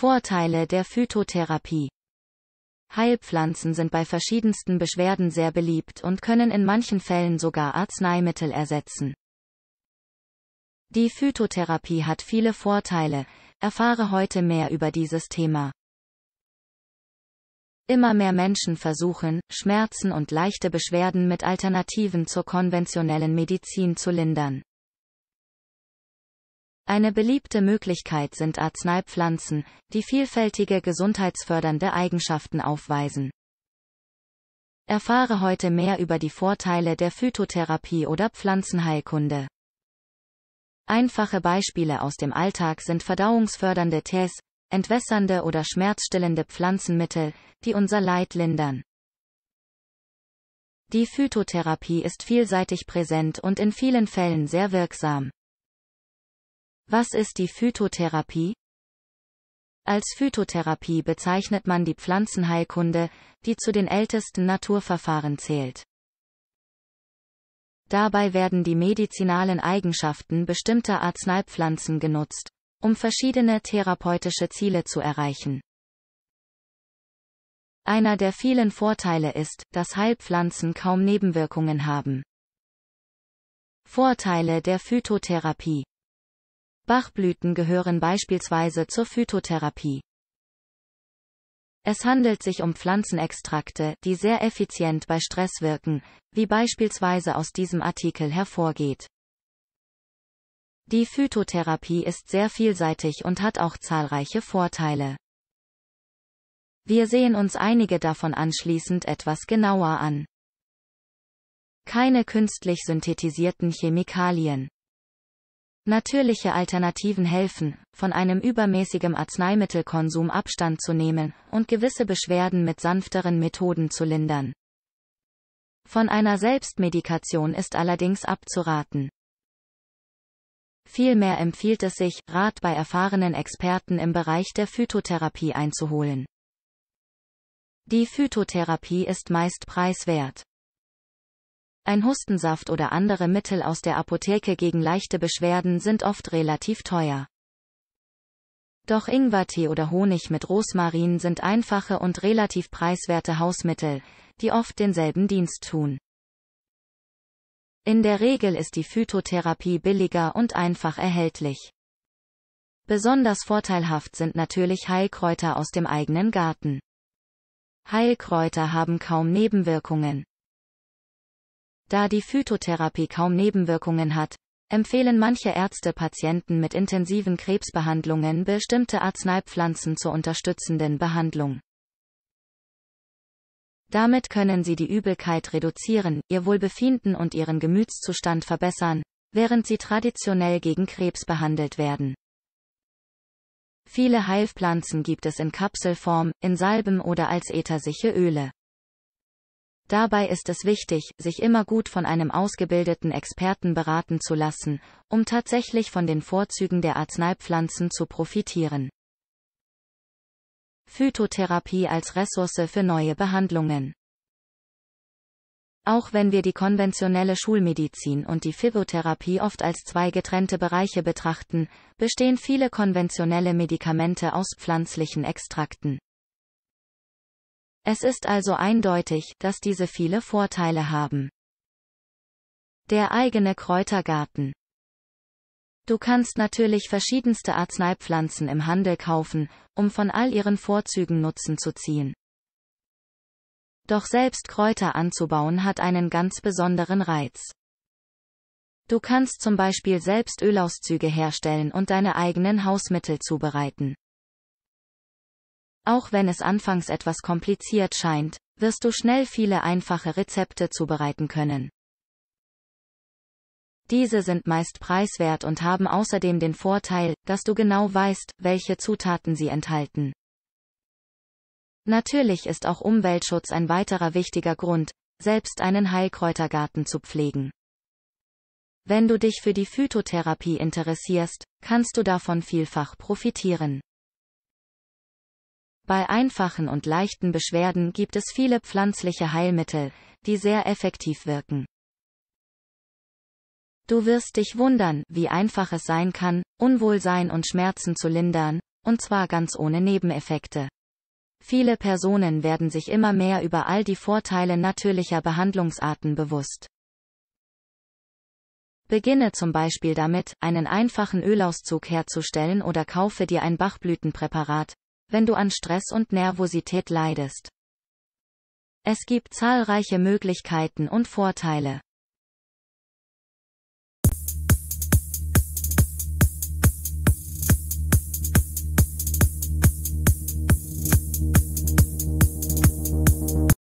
Vorteile der Phytotherapie Heilpflanzen sind bei verschiedensten Beschwerden sehr beliebt und können in manchen Fällen sogar Arzneimittel ersetzen. Die Phytotherapie hat viele Vorteile, erfahre heute mehr über dieses Thema. Immer mehr Menschen versuchen, Schmerzen und leichte Beschwerden mit Alternativen zur konventionellen Medizin zu lindern. Eine beliebte Möglichkeit sind Arzneipflanzen, die vielfältige gesundheitsfördernde Eigenschaften aufweisen. Erfahre heute mehr über die Vorteile der Phytotherapie oder Pflanzenheilkunde. Einfache Beispiele aus dem Alltag sind verdauungsfördernde Tees, entwässernde oder schmerzstillende Pflanzenmittel, die unser Leid lindern. Die Phytotherapie ist vielseitig präsent und in vielen Fällen sehr wirksam. Was ist die Phytotherapie? Als Phytotherapie bezeichnet man die Pflanzenheilkunde, die zu den ältesten Naturverfahren zählt. Dabei werden die medizinalen Eigenschaften bestimmter Arzneipflanzen genutzt, um verschiedene therapeutische Ziele zu erreichen. Einer der vielen Vorteile ist, dass Heilpflanzen kaum Nebenwirkungen haben. Vorteile der Phytotherapie Bachblüten gehören beispielsweise zur Phytotherapie. Es handelt sich um Pflanzenextrakte, die sehr effizient bei Stress wirken, wie beispielsweise aus diesem Artikel hervorgeht. Die Phytotherapie ist sehr vielseitig und hat auch zahlreiche Vorteile. Wir sehen uns einige davon anschließend etwas genauer an. Keine künstlich synthetisierten Chemikalien. Natürliche Alternativen helfen, von einem übermäßigen Arzneimittelkonsum Abstand zu nehmen und gewisse Beschwerden mit sanfteren Methoden zu lindern. Von einer Selbstmedikation ist allerdings abzuraten. Vielmehr empfiehlt es sich, Rat bei erfahrenen Experten im Bereich der Phytotherapie einzuholen. Die Phytotherapie ist meist preiswert. Ein Hustensaft oder andere Mittel aus der Apotheke gegen leichte Beschwerden sind oft relativ teuer. Doch Ingwertee oder Honig mit Rosmarin sind einfache und relativ preiswerte Hausmittel, die oft denselben Dienst tun. In der Regel ist die Phytotherapie billiger und einfach erhältlich. Besonders vorteilhaft sind natürlich Heilkräuter aus dem eigenen Garten. Heilkräuter haben kaum Nebenwirkungen. Da die Phytotherapie kaum Nebenwirkungen hat, empfehlen manche Ärzte Patienten mit intensiven Krebsbehandlungen bestimmte Arzneipflanzen zur unterstützenden Behandlung. Damit können sie die Übelkeit reduzieren, ihr Wohlbefinden und ihren Gemütszustand verbessern, während sie traditionell gegen Krebs behandelt werden. Viele Heilpflanzen gibt es in Kapselform, in Salben oder als ätherische Öle. Dabei ist es wichtig, sich immer gut von einem ausgebildeten Experten beraten zu lassen, um tatsächlich von den Vorzügen der Arzneipflanzen zu profitieren. Phytotherapie als Ressource für neue Behandlungen. Auch wenn wir die konventionelle Schulmedizin und die Phytotherapie oft als zwei getrennte Bereiche betrachten, bestehen viele konventionelle Medikamente aus pflanzlichen Extrakten. Es ist also eindeutig, dass diese viele Vorteile haben. Der eigene Kräutergarten. Du kannst natürlich verschiedenste Arzneipflanzen im Handel kaufen, um von all ihren Vorzügen Nutzen zu ziehen. Doch selbst Kräuter anzubauen hat einen ganz besonderen Reiz. Du kannst zum Beispiel selbst Ölauszüge herstellen und deine eigenen Hausmittel zubereiten. Auch wenn es anfangs etwas kompliziert scheint, wirst du schnell viele einfache Rezepte zubereiten können. Diese sind meist preiswert und haben außerdem den Vorteil, dass du genau weißt, welche Zutaten sie enthalten. Natürlich ist auch Umweltschutz ein weiterer wichtiger Grund, selbst einen Heilkräutergarten zu pflegen. Wenn du dich für die Phytotherapie interessierst, kannst du davon vielfach profitieren. Bei einfachen und leichten Beschwerden gibt es viele pflanzliche Heilmittel, die sehr effektiv wirken. Du wirst dich wundern, wie einfach es sein kann, Unwohlsein und Schmerzen zu lindern, und zwar ganz ohne Nebeneffekte. Viele Personen werden sich immer mehr über all die Vorteile natürlicher Behandlungsarten bewusst. Beginne zum Beispiel damit, einen einfachen Ölauszug herzustellen oder kaufe dir ein Bachblütenpräparat, wenn du an Stress und Nervosität leidest. Es gibt zahlreiche Möglichkeiten und Vorteile.